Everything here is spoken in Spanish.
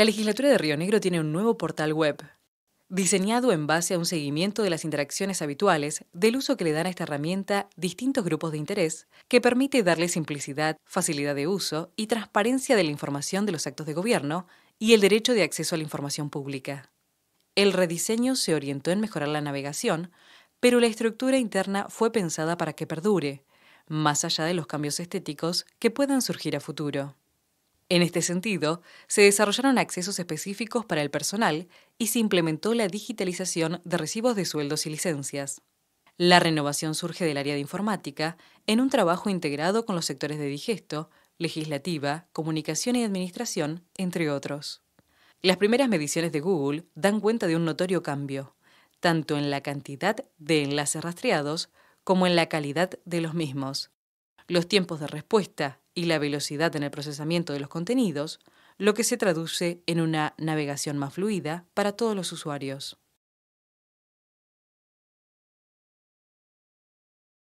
La legislatura de Río Negro tiene un nuevo portal web, diseñado en base a un seguimiento de las interacciones habituales del uso que le dan a esta herramienta distintos grupos de interés, que permite darle simplicidad, facilidad de uso y transparencia de la información de los actos de gobierno y el derecho de acceso a la información pública. El rediseño se orientó en mejorar la navegación, pero la estructura interna fue pensada para que perdure, más allá de los cambios estéticos que puedan surgir a futuro. En este sentido, se desarrollaron accesos específicos para el personal y se implementó la digitalización de recibos de sueldos y licencias. La renovación surge del área de informática en un trabajo integrado con los sectores de digesto, legislativa, comunicación y administración, entre otros. Las primeras mediciones de Google dan cuenta de un notorio cambio, tanto en la cantidad de enlaces rastreados como en la calidad de los mismos los tiempos de respuesta y la velocidad en el procesamiento de los contenidos, lo que se traduce en una navegación más fluida para todos los usuarios.